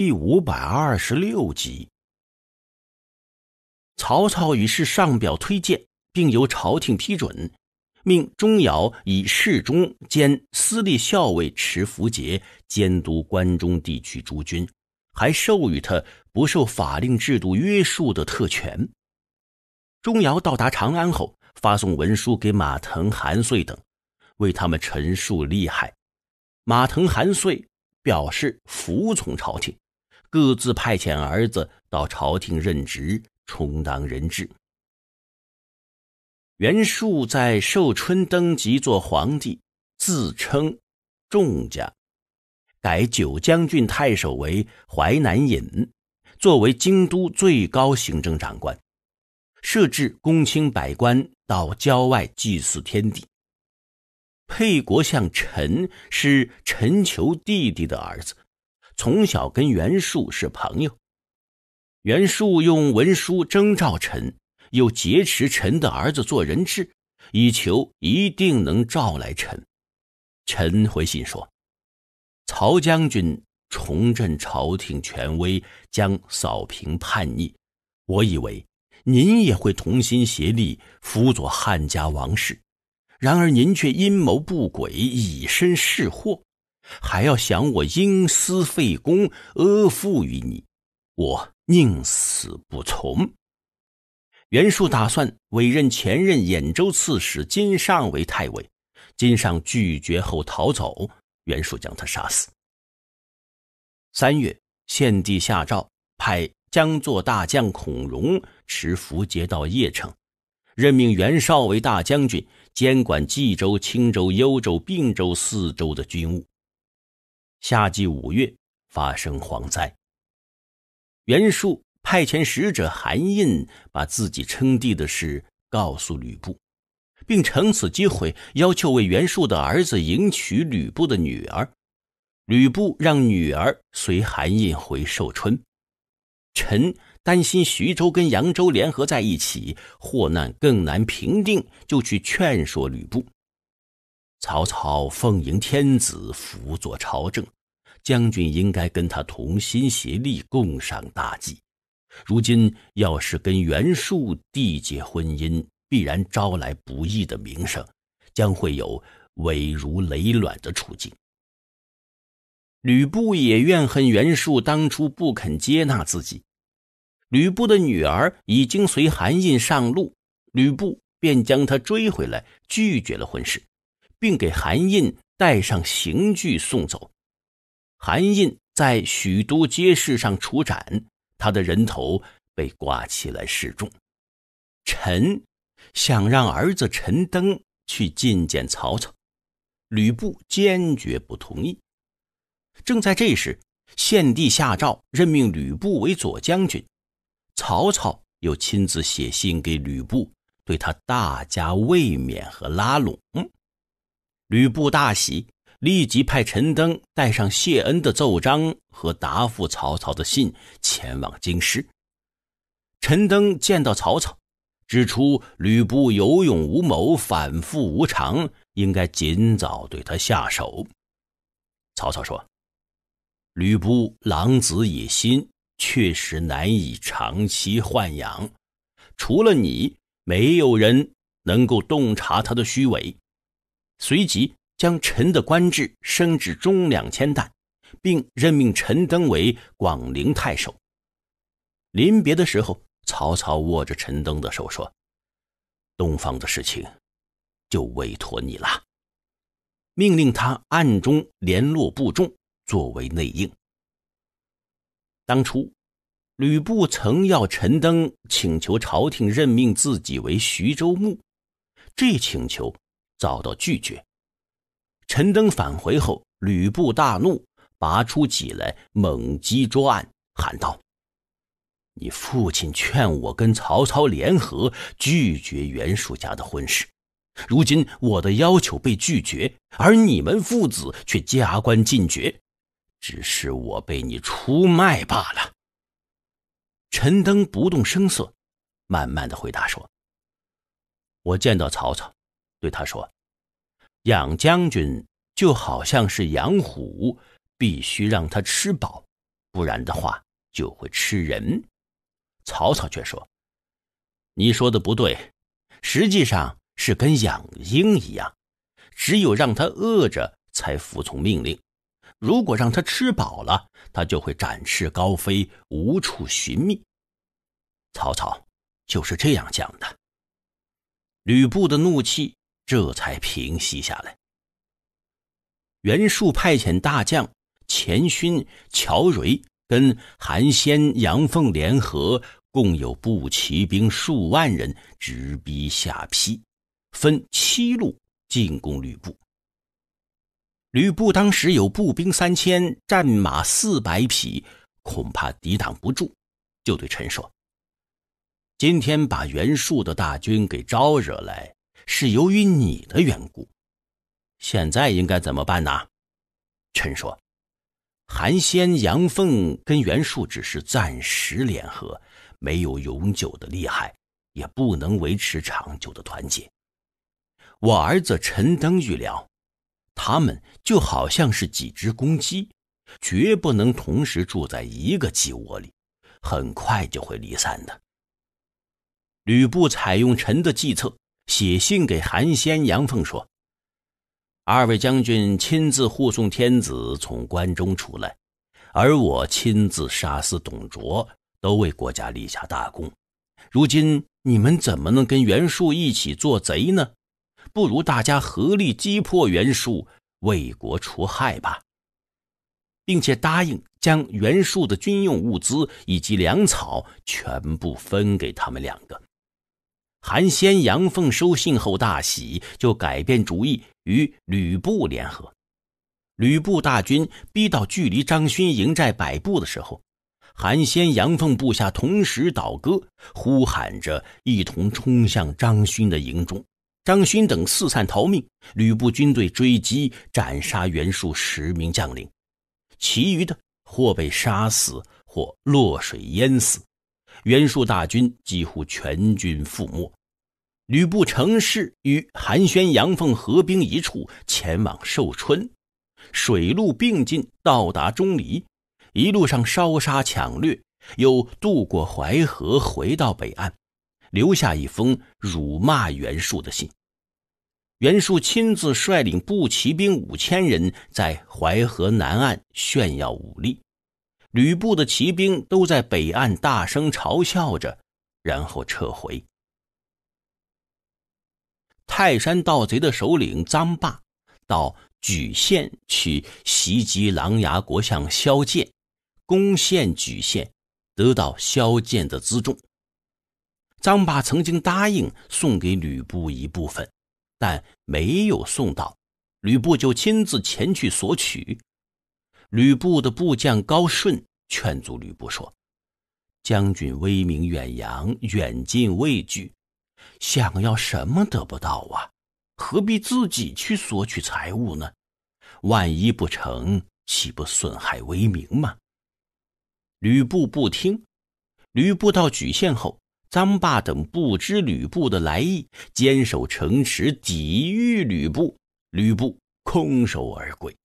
第五百二十六集，曹操于是上表推荐，并由朝廷批准，命钟繇以侍中兼司隶校尉持符节，监督关中地区诸军，还授予他不受法令制度约束的特权。钟繇到达长安后，发送文书给马腾、韩遂等，为他们陈述利害。马腾、韩遂表示服从朝廷。各自派遣儿子到朝廷任职，充当人质。袁术在寿春登基做皇帝，自称仲家，改九江郡太守为淮南尹，作为京都最高行政长官，设置公卿百官到郊外祭祀天地。沛国相陈是陈求弟弟的儿子。从小跟袁术是朋友，袁术用文书征召臣，又劫持臣的儿子做人质，以求一定能召来臣。臣回信说：“曹将军重振朝廷权威，将扫平叛逆，我以为您也会同心协力辅佐汉家王室。然而您却阴谋不轨，以身试祸。”还要想我因私废公，阿附于你，我宁死不从。袁术打算委任前任兖州刺史金尚为太尉，金尚拒绝后逃走，袁术将他杀死。三月，献帝下诏，派江作大将孔融持符节到邺城，任命袁绍为大将军，监管冀州、青州、幽州、并州四州的军务。夏季五月发生蝗灾，袁术派遣使者韩胤把自己称帝的事告诉吕布，并乘此机会要求为袁术的儿子迎娶吕布的女儿。吕布让女儿随韩胤回寿春。臣担心徐州跟扬州联合在一起，祸难更难平定，就去劝说吕布。曹操奉迎天子，辅佐朝政，将军应该跟他同心协力，共商大计。如今要是跟袁术缔结婚姻，必然招来不义的名声，将会有危如累卵的处境。吕布也怨恨袁术当初不肯接纳自己，吕布的女儿已经随韩胤上路，吕布便将她追回来，拒绝了婚事。并给韩印带上刑具送走。韩印在许都街市上处斩，他的人头被挂起来示众。陈想让儿子陈登去觐见曹操，吕布坚决不同意。正在这时，献帝下诏任命吕布为左将军。曹操又亲自写信给吕布，对他大加慰勉和拉拢。嗯。吕布大喜，立即派陈登带上谢恩的奏章和答复曹操的信前往京师。陈登见到曹操，指出吕布有勇无谋，反复无常，应该尽早对他下手。曹操说：“吕布狼子野心，确实难以长期豢养，除了你，没有人能够洞察他的虚伪。”随即将陈的官职升至中两千担，并任命陈登为广陵太守。临别的时候，曹操握着陈登的手说：“东方的事情，就委托你了。”命令他暗中联络部众，作为内应。当初，吕布曾要陈登请求朝廷任命自己为徐州牧，这请求。遭到拒绝。陈登返回后，吕布大怒，拔出戟来猛击桌案，喊道：“你父亲劝我跟曹操联合，拒绝袁术家的婚事。如今我的要求被拒绝，而你们父子却加官进爵，只是我被你出卖罢了。”陈登不动声色，慢慢的回答说：“我见到曹操。”对他说：“养将军就好像是养虎，必须让他吃饱，不然的话就会吃人。”曹操却说：“你说的不对，实际上是跟养鹰一样，只有让他饿着才服从命令。如果让他吃饱了，他就会展翅高飞，无处寻觅。”曹操就是这样讲的。吕布的怒气。这才平息下来。袁术派遣大将钱勋、乔蕊跟韩暹、杨奉联合，共有步骑兵数万人，直逼下邳，分七路进攻吕布。吕布当时有步兵三千，战马四百匹，恐怕抵挡不住，就对陈说：“今天把袁术的大军给招惹来。”是由于你的缘故，现在应该怎么办呢？臣说，韩先、杨凤跟袁术只是暂时联合，没有永久的利害，也不能维持长久的团结。我儿子陈登预料，他们就好像是几只公鸡，绝不能同时住在一个鸡窝里，很快就会离散的。吕布采用臣的计策。写信给韩暹、杨奉说：“二位将军亲自护送天子从关中出来，而我亲自杀死董卓，都为国家立下大功。如今你们怎么能跟袁术一起做贼呢？不如大家合力击破袁术，为国除害吧，并且答应将袁术的军用物资以及粮草全部分给他们两个。”韩先、杨凤收信后大喜，就改变主意与吕布联合。吕布大军逼到距离张勋营寨百步的时候，韩先、杨凤部下同时倒戈，呼喊着一同冲向张勋的营中。张勋等四散逃命，吕布军队追击，斩杀袁术十名将领，其余的或被杀死，或落水淹死。袁术大军几乎全军覆没，吕布乘势与韩宣、杨奉合兵一处，前往寿春，水陆并进，到达钟离，一路上烧杀抢掠，又渡过淮河，回到北岸，留下一封辱骂袁术的信。袁术亲自率领步骑兵五千人，在淮河南岸炫耀武力。吕布的骑兵都在北岸大声嘲笑着，然后撤回。泰山盗贼的首领臧霸到莒县去袭击琅琊国相萧剑，攻陷莒县，得到萧剑的辎重。臧霸曾经答应送给吕布一部分，但没有送到，吕布就亲自前去索取。吕布的部将高顺劝阻吕布说：“将军威名远扬，远近畏惧，想要什么得不到啊？何必自己去索取财物呢？万一不成，岂不损害威名吗？”吕布不听。吕布到莒县后，臧霸等不知吕布的来意，坚守城池抵御吕布，吕布空手而归。